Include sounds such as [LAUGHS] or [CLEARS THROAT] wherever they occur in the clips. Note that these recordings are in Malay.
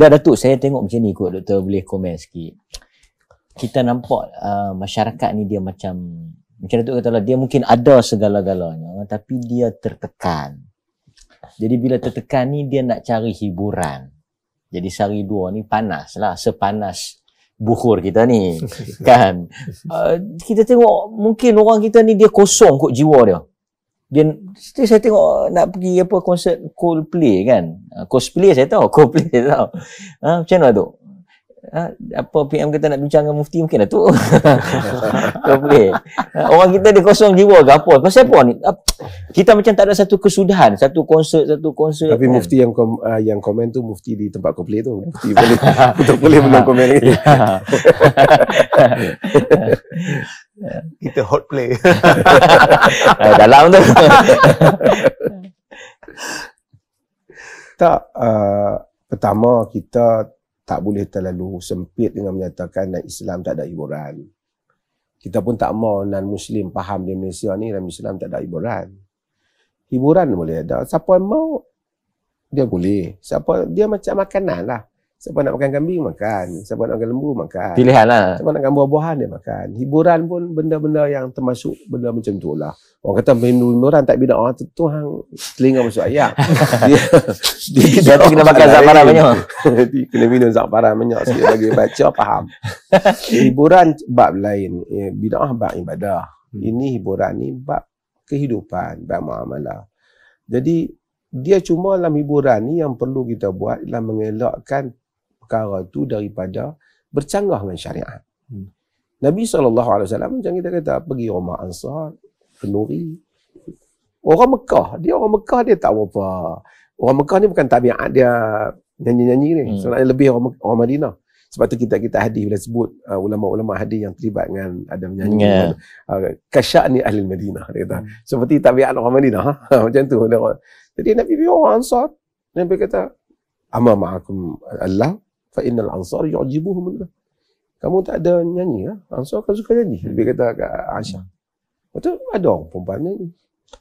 Dah Datuk, saya tengok macam ni kot Doktor boleh komen sikit. Kita nampak uh, masyarakat ni dia macam, macam Datuk kata lah, dia mungkin ada segala-galanya tapi dia tertekan. Jadi bila tertekan ni dia nak cari hiburan. Jadi sehari dua ni panas lah, sepanas bukur kita ni. [LAUGHS] kan? Uh, kita tengok mungkin orang kita ni dia kosong kot jiwa dia. Uh, dia mesti saya tengok nak pergi apa konsert Coldplay kan. Ah, cosplay saya tahu, [LAUGHS] Coldplay saya tahu. Ha, macam mana tu? Ah, apa PM kita nak bincang dengan mufti mungkin lah tu. [LAUGHS] Kau boleh. Ah, orang kita ada kosong jiwa ke apa? Kau siapa ni? Ah, kita macam tak ada satu kesudahan, satu konsert, satu konsert. Tapi kan? mufti yang kom, uh, yang komen tu mufti di tempat kau play tu. Mufti boleh untuk [LAUGHS] boleh menang komen ni. Ya. [LAUGHS] kita hot play. Dalam tu. tak uh, pertama kita tak boleh terlalu sempit dengan menyatakan dan Islam tak ada hiburan. Kita pun tak mahu non Muslim faham di Malaysia ni dan Islam tak ada hiburan. Hiburan boleh ada. Siapa yang mau dia boleh. Siapa dia macam makanan lah. Siapa nak makan kambing, makan. Siapa nak makan lembu, makan. Pilihan lah. Siapa nak makan buah-buahan, dia makan. Hiburan pun benda-benda yang termasuk benda macam tu lah. Orang kata hiburan tak bina orang tu, Tuhan telinga masuk ayam. [LAUGHS] dia, dia, dia, dia, dia kena makan zakparan banyak. [LAUGHS] dia kena minum zakparan banyak. Sekali lagi baca, faham. [LAUGHS] hiburan bab lain. Eh, bina'ah bab ibadah. Hmm. Ini hiburan ni bab kehidupan, bab muamalah. Jadi, dia cuma dalam hiburan ni yang perlu kita buat ialah mengelakkan perkara tu daripada bercanggah dengan syariat. Hmm. Nabi SAW macam kita kata pergi rumah Ansar, penuri. Orang Mekah, dia orang Mekah dia tak apa-apa. Orang Mekah ni bukan tabiat dia nyanyi-nyanyi ni. Hmm. Sebenarnya lebih orang, orang Madinah. Sebab tu kita kita hadis bila sebut uh, ulama-ulama hadis yang terlibat dengan ada menyanyi. Yeah. Uh, Kasyak ni ahli Madinah. Dia kata. Hmm. Seperti tabiat orang Madinah. Ha? [LAUGHS] macam tu. Jadi Nabi pergi orang Ansar. Nabi kata, Amma ma'akum Allah fa innal ansar yu'jibuhum kamu tak ada nyanyi ah ha? ansar kan suka nyanyi lebih kata kat Aisyah hmm. betul ada orang perempuan nyanyi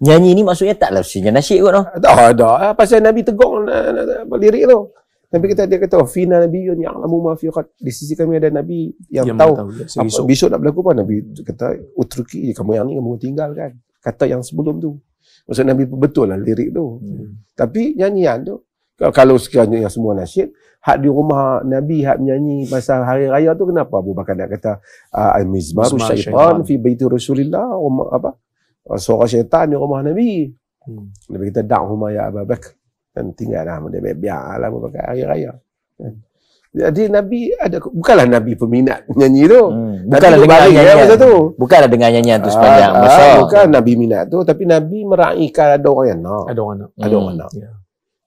nyanyi ni maksudnya taklah sinyal nasyid kot noh tak ada ha? pasal nabi tegur eh, lirik tu Tapi kita dia kata fina nabi yun ya'lamu ma fi qad di sisi kami ada nabi yang, yang tahu, tahu apa, besok nak berlaku apa nabi kata utruki kamu yang ni kamu tinggal kan? kata yang sebelum tu maksud nabi betul lah lirik tu hmm. tapi nyanyian tu kalau sekiranya yang semua nasyid hak di rumah nabi hak menyanyi masa hari raya tu kenapa Abu Bakar nak kata ah, al mizmar syaitan fi baiti Rasulullah, rumah, apa ah, suara syaitan di rumah nabi hmm. nabi kata da'huma ya Abu Bakar dan lah dia biar, lah Abu Bakar hari raya kan? jadi Nabi ada bukanlah Nabi peminat nyanyi tu. Hmm. Bukanlah dengan kan nyanyi ya, masa tu. Bukanlah dengan nyanyian tu ah, sepanjang masa. bukan Nabi minat tu tapi Nabi meraihkan ada orang yang nak. Ada orang nak. Hmm. Ada orang hmm. nak. Yeah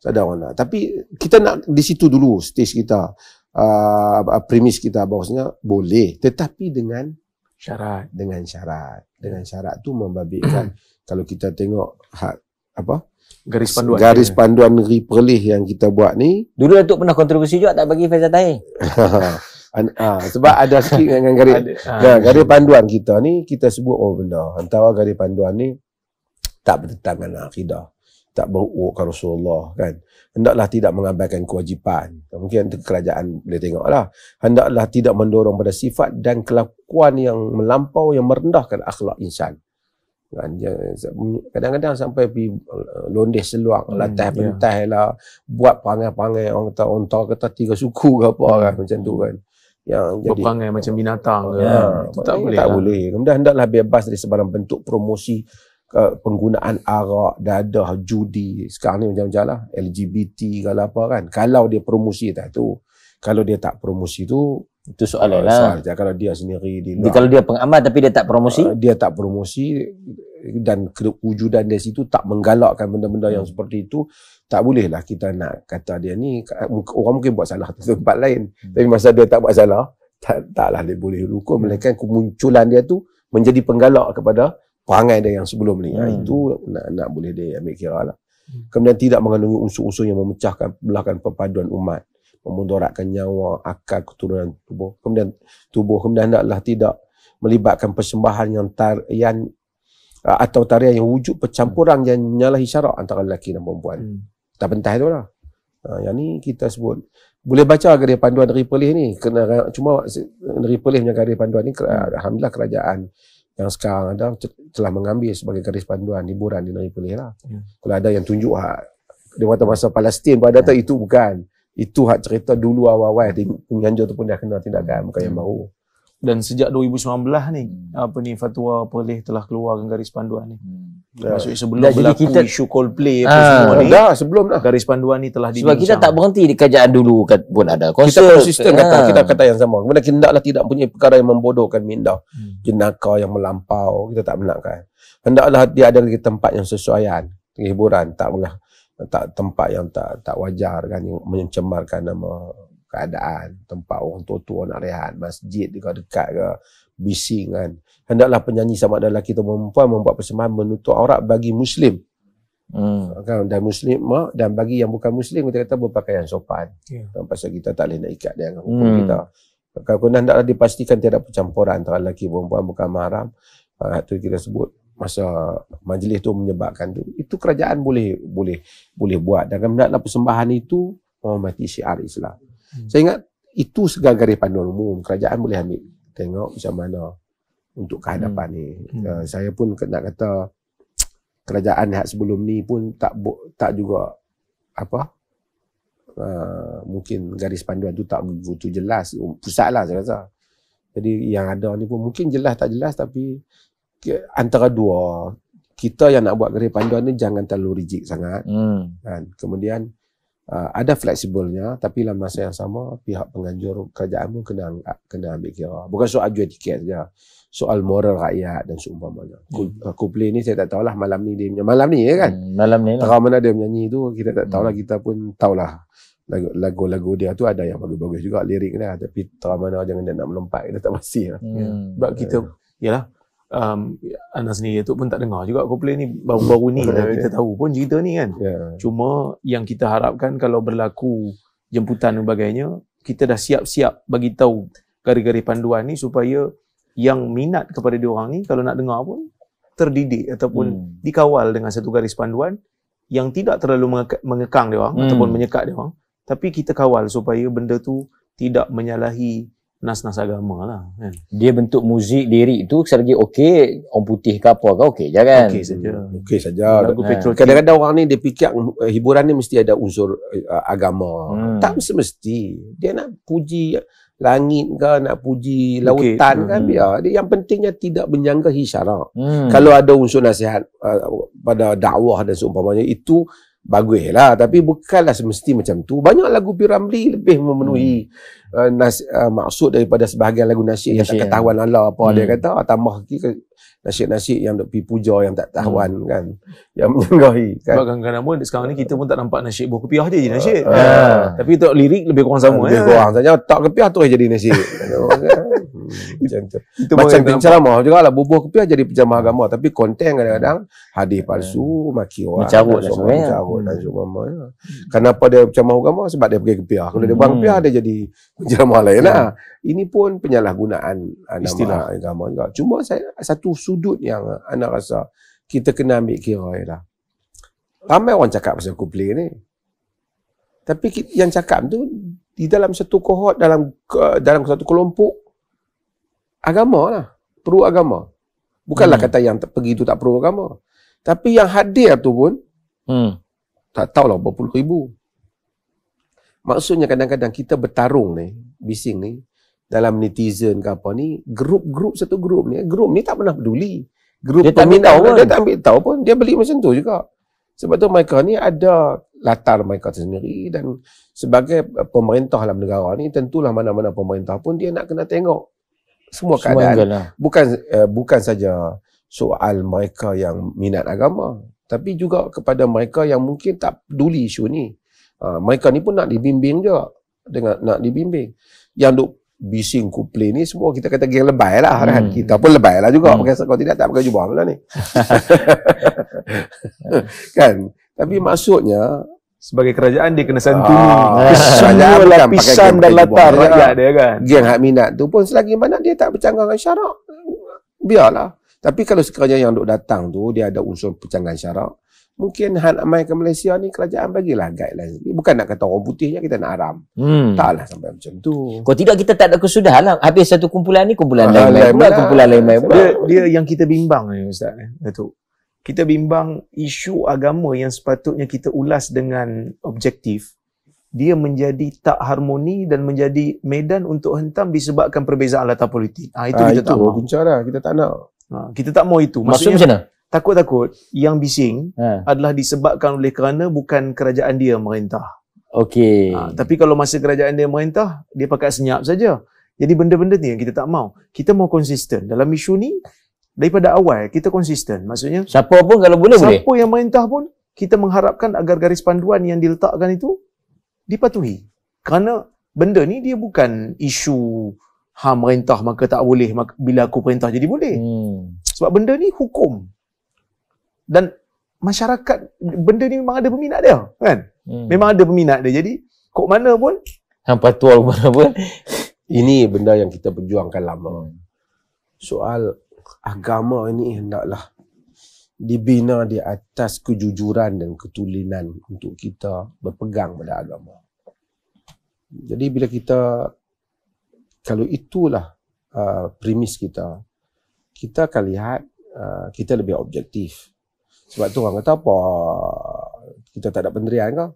sadar orang nak. Tapi kita nak di situ dulu stage kita, uh, uh premis kita bahawasanya boleh. Tetapi dengan syarat. Dengan syarat. Dengan syarat tu membabitkan [CLEARS THROAT] kalau kita tengok hak, apa? Garis panduan. Garis dia. panduan negeri perlih yang kita buat ni. Dulu Datuk pernah kontribusi juga tak bagi Faizal Tahir. [LAUGHS] An, ha, sebab ada sikit dengan garis, ada, nah, ah. garis panduan kita ni, kita sebut, oh benar, antara garis panduan ni tak bertentangan dengan akidah tak beruukkan Rasulullah kan hendaklah tidak mengabaikan kewajipan mungkin kerajaan boleh tengoklah hendaklah tidak mendorong pada sifat dan kelakuan yang melampau yang merendahkan akhlak insan kan, kadang-kadang sampai pi uh, londes seluang hmm, latah ya. pentah lah buat perangai-perangai orang kata unta kata tiga suku ke apa hmm. kan macam tu kan yang jadi perangai macam binatang ke ya, kan? tak, tak boleh tak lah. boleh kemudian hendaklah bebas dari sebarang bentuk promosi penggunaan arak, dadah, judi. Sekarang ni macam-macam lah. LGBT kalau apa kan. Kalau dia promosi tak tu. Kalau dia tak promosi tu, itu soalan uh, lah. Soal, kalau dia sendiri di luar, kalau dia pengamal tapi dia tak promosi uh, dia tak promosi dan kewujudan dia situ tak menggalakkan benda-benda hmm. yang seperti itu tak boleh lah kita nak kata dia ni orang mungkin buat salah tempat lain hmm. tapi masa dia tak buat salah tak, taklah dia boleh hukum hmm. melainkan kemunculan dia tu menjadi penggalak kepada perangai dia yang sebelum ni. Ha, hmm. Itu nak, nak boleh dia ambil kira lah. Hmm. Kemudian tidak mengandungi unsur-unsur yang memecahkan belahkan perpaduan umat. Memudaratkan nyawa, akal, keturunan tubuh. Kemudian tubuh. Kemudian hendaklah tidak melibatkan persembahan yang tarian atau tarian yang wujud percampuran hmm. yang menyalahi syarak antara lelaki dan perempuan. Hmm. Tak pentas tu lah. Ha, yang ni kita sebut. Boleh baca ke panduan dari Perlis ni? Kena, cuma dari Perlis punya karya panduan ni, hmm. Alhamdulillah kerajaan yang sekarang ada telah mengambil sebagai garis panduan hiburan di negeri lah. Yeah. Kalau ada yang tunjuk hak di kata masa Palestin pada yeah. itu bukan. Itu hak cerita dulu awal-awal penganjur tu pun dah kena tindakan bukan yang ya. baru dan sejak 2019 ni hmm. apa ni fatwa Perlis telah keluar garis panduan ni. Hmm. Dah. Maksudnya sebelum dah berlaku kita... isu Coldplay apa ha. semua ni. Dah sebelum dah garis panduan ni telah dibincang. Sebab kita tak berhenti di kajian dulu pun ada. Kita konsisten kata ah. kita kata yang sama. Kemudian kita hendaklah tidak punya perkara yang membodohkan minda. Hmm. Jenaka yang melampau kita tak menakkan. Hendaklah dia ada lagi tempat yang sesuaian, hiburan tak boleh tak tempat yang tak tak wajar kan yang mencemarkan nama keadaan tempat orang tua-tua nak rehat masjid dekat dekat ke bising kan hendaklah penyanyi sama ada lelaki atau perempuan membuat persembahan menutup aurat bagi muslim hmm. kan dan muslim mak dan bagi yang bukan muslim kita kata berpakaian sopan yeah. Kan, pasal kita tak boleh nak ikat dia dengan hmm. kita kalau hendaklah dipastikan tiada pencampuran antara lelaki perempuan bukan mahram uh, ah, itu kita sebut masa majlis tu menyebabkan tu itu kerajaan boleh boleh boleh buat dan kan hendaklah persembahan itu menghormati syiar Islam Hmm. Saya ingat itu segala garis panduan umum. Kerajaan boleh ambil tengok macam mana untuk kehadapan hmm. ni. Hmm. Uh, saya pun kena kata [TSK] kerajaan yang sebelum ni pun tak tak juga apa uh, mungkin garis panduan tu tak begitu jelas. Um, pusat lah saya rasa. Jadi yang ada ni pun mungkin jelas tak jelas tapi antara dua kita yang nak buat garis panduan ni jangan terlalu rigid sangat. Hmm. Dan kemudian uh, ada fleksibelnya tapi dalam masa yang sama pihak penganjur kerajaan pun kena kena ambil kira bukan soal jual tiket saja soal moral rakyat dan seumpamanya. Hmm. Ah, Kuplay ni saya tak tahulah malam ni dia menyanyi. Malam ni ya kan? Hmm, malam ni. Tengah mana dia menyanyi tu kita tak tahulah hmm. kita pun tahulah. Lagu-lagu dia tu ada yang bagus-bagus juga lirik dia lah. tapi tengah mana jangan dia nak melompat kita tak pasti lah. Hmm. Sebab kita yalah um, Anas ni tu pun tak dengar juga komplain ni Baru-baru ni lah kita tahu pun cerita ni kan yeah. Cuma yang kita harapkan Kalau berlaku jemputan dan sebagainya Kita dah siap-siap bagi tahu Gari-gari panduan ni supaya Yang minat kepada diorang ni Kalau nak dengar pun terdidik Ataupun hmm. dikawal dengan satu garis panduan Yang tidak terlalu mengekang diorang hmm. Ataupun menyekat diorang Tapi kita kawal supaya benda tu Tidak menyalahi nas-nas agama lah. Kan? Dia bentuk muzik lirik tu selagi okey, orang putih ke apa ke okey je kan? Okey saja. Hmm. Okey saja. Ha. Kadang-kadang orang ni dia fikir eh, hiburan ni mesti ada unsur uh, agama. Hmm. Tak semesti. Dia nak puji langit ke nak puji lautan okay. kan hmm. biar hmm. yang pentingnya tidak menyanggah syarak. Hmm. Kalau ada unsur nasihat uh, pada dakwah dan seumpamanya itu baguslah tapi bukanlah semesti macam tu. Banyak lagu Piramli lebih memenuhi hmm. Uh, nas, uh, maksud daripada sebahagian lagu nasyid yang tak ketahuan ya. Allah apa hmm. dia kata ah, tambah lagi nasyid-nasyid yang dok puja yang tak tahuan hmm. kan yang menyenggahi kan sebab kadang-kadang pun sekarang ni kita pun tak nampak nasyid buah kepiah dia je ah. nasyid uh, ah. uh. tapi tok lirik lebih kurang sama lebih eh. kurang saja tak kepiah [LAUGHS] tu jadi nasyid kan? Hmm, macam tu. Itu macam juga lah. Bubuh kepiah jadi penjamah agama. Tapi konten kadang-kadang hadis hmm. palsu, hmm. maki orang. Mencarut dan lah semua. Mencarut dan hmm. semua. Kenapa dia penjamah agama? Sebab dia pergi kepiah. Kalau hmm. dia buang hmm. kepiah, dia jadi ceramah lain yeah. lah. Ya. Ini pun penyalahgunaan nama istilah agama juga. Cuma saya satu sudut yang anda rasa kita kena ambil kira ialah ramai orang cakap pasal kupli ni. Tapi yang cakap tu di dalam satu kohort dalam dalam satu kelompok agama lah. Perlu agama. Bukanlah hmm. kata yang pergi tu tak perlu agama. Tapi yang hadir tu pun hmm. tak tahulah berpuluh ribu. Maksudnya kadang-kadang kita bertarung ni, bising ni, dalam netizen ke apa ni, grup-grup satu grup ni, grup ni tak pernah peduli. Grup dia peminat tak pun, dia tak ambil tahu pun, dia beli macam tu juga. Sebab tu mereka ni ada latar mereka sendiri dan sebagai pemerintah dalam negara ni, tentulah mana-mana pemerintah pun dia nak kena tengok semua keadaan. Semua lah. Bukan uh, bukan saja soal mereka yang minat agama, tapi juga kepada mereka yang mungkin tak peduli isu ni. Ha, mereka ni pun nak dibimbing juga. Dengan nak dibimbing. Yang duk bising kuplay ni semua kita kata geng lebay lah kan? hmm. kan. Kita pun lebay lah juga. Hmm. Kalau tidak tak pakai jubah pula ni. [LAUGHS] kan? Tapi hmm. maksudnya sebagai kerajaan dia kena santuni kesemua ah, lapisan dan latar rakyat dia, kan, kan? geng hak minat tu pun selagi mana dia tak bercanggah dengan syarak biarlah tapi kalau sekiranya yang duk datang tu dia ada unsur percanggahan syarak mungkin hal amai ke Malaysia ni kerajaan bagilah guideline ni. Bukan nak kata orang putih je kita nak haram. Hmm. Taklah sampai macam tu. Kalau tidak kita tak ada kesudahan. lah. Habis satu kumpulan ni kumpulan ah, lain-lain pula, lah. kumpulan lain-lain pula. Dia, dia yang kita bimbang ni Ustaz. Eh, Datuk. Kita bimbang isu agama yang sepatutnya kita ulas dengan objektif. Dia menjadi tak harmoni dan menjadi medan untuk hentam disebabkan perbezaan latar politik. Ah, itu ah, kita itu tak mahu. Lah. kita tak nak. Ah, kita tak mau itu. Maksudnya, Maksudnya macam mana? takut-takut yang bising ha. adalah disebabkan oleh kerana bukan kerajaan dia merintah. Okey. Ha, tapi kalau masa kerajaan dia merintah, dia pakai senyap saja. Jadi benda-benda ni yang kita tak mau. Kita mau konsisten dalam isu ni daripada awal kita konsisten. Maksudnya siapa pun kalau boleh siapa boleh. Siapa yang merintah pun kita mengharapkan agar garis panduan yang diletakkan itu dipatuhi. Kerana benda ni dia bukan isu ha merintah maka tak boleh maka bila aku perintah jadi boleh. Hmm. Sebab benda ni hukum dan masyarakat benda ni memang ada peminat dia kan hmm. memang ada peminat dia jadi kok mana pun hangpa tua mana pun [LAUGHS] ini benda yang kita perjuangkan lama hmm. soal agama ini hendaklah dibina di atas kejujuran dan ketulinan untuk kita berpegang pada agama jadi bila kita kalau itulah uh, premis kita kita akan lihat uh, kita lebih objektif sebab tu orang kata apa? Kita tak ada pendirian kau.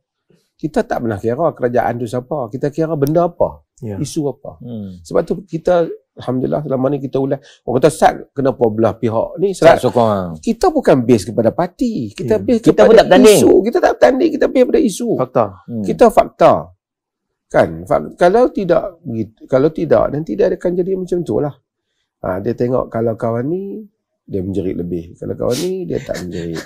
Kita tak pernah kira kerajaan tu siapa. Kita kira benda apa. Yeah. Isu apa. Hmm. Sebab tu kita Alhamdulillah selama ni kita ulas. Orang kata sat kenapa belah pihak ni. Sat sokong. Ah. Kita bukan base kepada parti. Kita yeah. base kita kepada pun tak isu. Kita tak tanding Kita base kepada isu. Fakta. Hmm. Kita fakta. Kan? Fakta. Kalau tidak Kalau tidak nanti dia akan jadi macam tu lah. Ha, dia tengok kalau kawan ni dia menjerit lebih. Kalau kau ni, dia tak menjerit. [LAUGHS]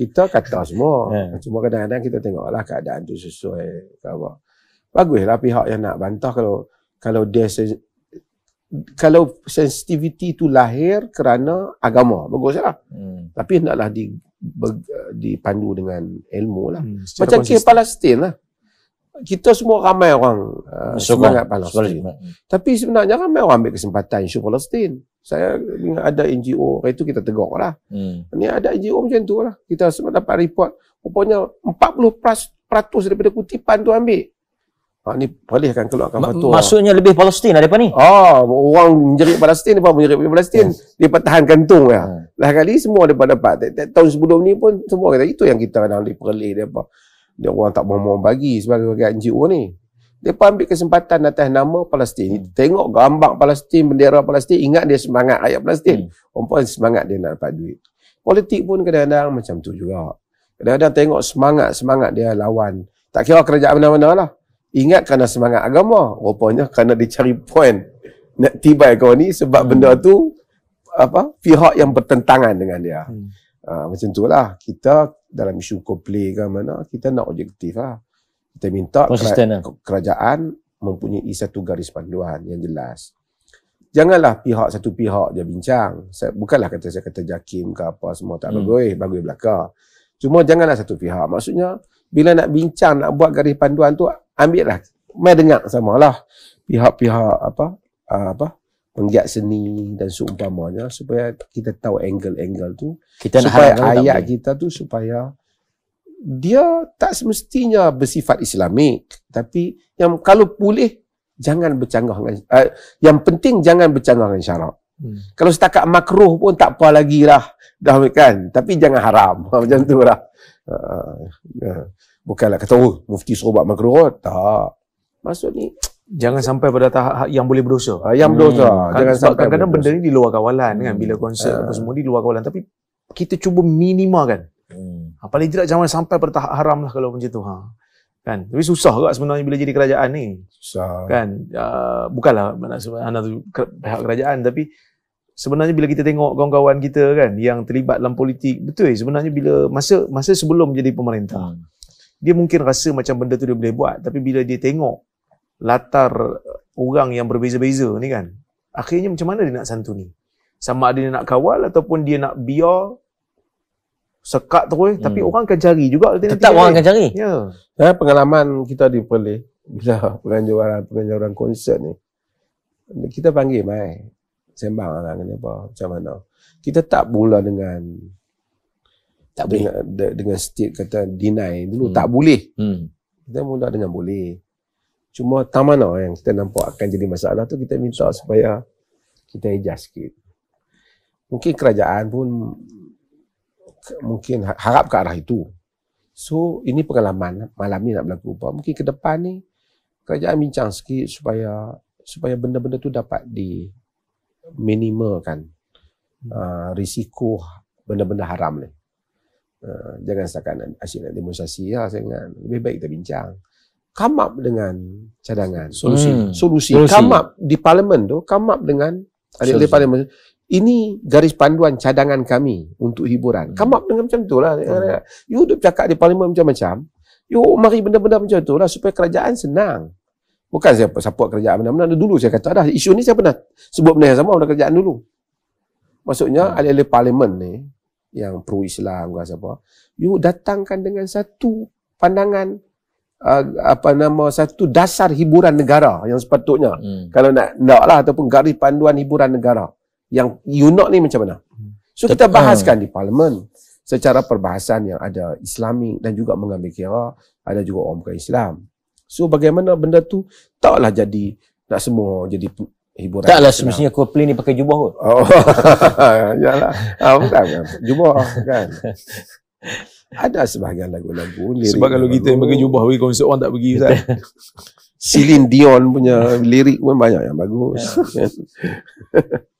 kita kata semua. Yeah. Cuma kadang-kadang kita tengoklah keadaan tu sesuai. Apa. Baguslah pihak yang nak bantah kalau kalau dia kalau sensitiviti tu lahir kerana agama. Baguslah. Hmm. Tapi hendaklah di, dipandu dengan ilmu lah. Hmm, Macam konsisten. kes Palestin lah kita semua ramai orang uh, semangat Palestin. Tapi sebenarnya ramai orang ambil kesempatan isu Palestin. Saya dengar ada NGO, hari itu kita tegur lah. Hmm. Ini ada NGO macam tu lah. Kita semua dapat report. Rupanya 40% daripada kutipan tu ambil. Ha, ni boleh akan keluarkan Ma- fatwa. Maksudnya lebih Palestin daripada ni? Oh, orang menjerit Palestin, dia pun menjerit Palestin. Yes. Dia pertahankan tu lah. Hmm. Lah kali semua daripada dapat. Tahun sebelum ni pun semua kata, itu yang kita nak diperlih dia apa dia orang tak mau mau bagi sebagai bagian NGO ni. Depa ambil kesempatan atas nama Palestin. Hmm. Tengok gambar Palestin, bendera Palestin, ingat dia semangat ayat Palestin. Hmm. Perempuan hmm. semangat dia nak dapat duit. Politik pun kadang-kadang macam tu juga. Kadang-kadang tengok semangat-semangat dia lawan. Tak kira kerajaan mana-mana lah. Ingat kerana semangat agama. Rupanya kerana dia cari poin nak tiba kau ni sebab hmm. benda tu apa pihak yang bertentangan dengan dia. Hmm. Ha, macam tu lah. Kita dalam isu komplek ke mana, kita nak objektif lah. Kita minta kerajaan, lah. kerajaan mempunyai satu garis panduan yang jelas. Janganlah pihak satu pihak je bincang. Bukanlah kata saya kata jakim ke apa semua tak hmm. bagus, bagus belakang. Cuma janganlah satu pihak. Maksudnya, bila nak bincang, nak buat garis panduan tu, ambillah. Mari dengar lah. pihak-pihak apa ah, apa penggiat seni dan seumpamanya supaya kita tahu angle-angle tu kita supaya nak ayat kita tu supaya dia tak semestinya bersifat islamik tapi yang kalau boleh jangan bercanggah dengan uh, yang penting jangan bercanggah dengan syarak Hmm. Kalau setakat makruh pun tak apa lagi lah. Dah kan? Tapi jangan haram. [LAUGHS] Macam tu lah. Eh, eh, Bukanlah kata, oh, mufti suruh buat makruh. Tak. Maksud ni, Jangan sampai pada tahap ha- yang boleh berdosa. Ah, yang hmm. berdosa. Hmm. Jangan sebab kadang-kadang benda ni di luar kawalan kan, hmm. kan. Bila konsert uh. semua di luar kawalan. Tapi kita cuba minimakan. Hmm. Ah, paling tidak jangan sampai pada tahap haram lah kalau macam tu. Ha. Kan? Tapi susah juga sebenarnya bila jadi kerajaan ni. Susah. Kan? Uh, bukanlah anak tu pihak kerajaan. Tapi sebenarnya bila kita tengok kawan-kawan kita kan yang terlibat dalam politik. Betul sebenarnya bila masa masa sebelum jadi pemerintah. Hmm. Dia mungkin rasa macam benda tu dia boleh buat. Tapi bila dia tengok latar orang yang berbeza-beza ni kan. Akhirnya macam mana dia nak santuni? Sama ada dia nak kawal ataupun dia nak biar sekat terus hmm. tapi orang akan cari juga alternatif. Tetap orang akan cari. Ya. Yeah. Eh, pengalaman kita di Perlis bila penganjuran penganjuran konsert ni kita panggil mai sembang lah ni apa macam mana. Kita tak bola dengan tak boleh dengan, dengan state kata deny dulu hmm. tak boleh. Hmm. Kita mula dengan boleh. Cuma tamana lah yang kita nampak akan jadi masalah tu kita minta supaya kita hijau sikit. Mungkin kerajaan pun mungkin ha-, harap ke arah itu. So ini pengalaman malam ni nak berlaku apa. Mungkin ke depan ni kerajaan bincang sikit supaya supaya benda-benda tu dapat di minimalkan hmm. uh, risiko benda-benda haram ni. Uh, jangan setakat asyik nak demonstrasi lah saya ingat. Lebih baik kita bincang come up dengan cadangan solusi hmm. solusi come up di parlimen tu come up dengan adik di parlimen ini garis panduan cadangan kami untuk hiburan hmm. come up dengan macam lah. hmm. you duduk cakap di parlimen macam-macam you mari benda-benda macam lah supaya kerajaan senang bukan siapa support kerajaan benda-benda dulu saya kata dah isu ni saya pernah sebut benda yang sama pada kerajaan dulu maksudnya hmm. adik di parlimen ni yang pro Islam ke apa you datangkan dengan satu pandangan apa nama satu dasar hiburan negara yang sepatutnya hmm. kalau nak naklah ataupun garis panduan hiburan negara yang you nak ni macam mana so kita bahaskan ah. di parlimen secara perbahasan yang ada islami dan juga mengambil kira ada juga orang bukan Islam so bagaimana benda tu taklah jadi tak semua jadi hiburan taklah semestinya Coldplay ni pakai jubah kot oh, [LAUGHS] yalah ah, bukan jubah kan [LAUGHS] Ada sebahagian lagu-lagu lirik. Sebab kalau kita yang pergi jubah pergi konsert orang tak pergi Ustaz. [LAUGHS] Celine Dion punya lirik pun banyak yang bagus. Ya. [LAUGHS]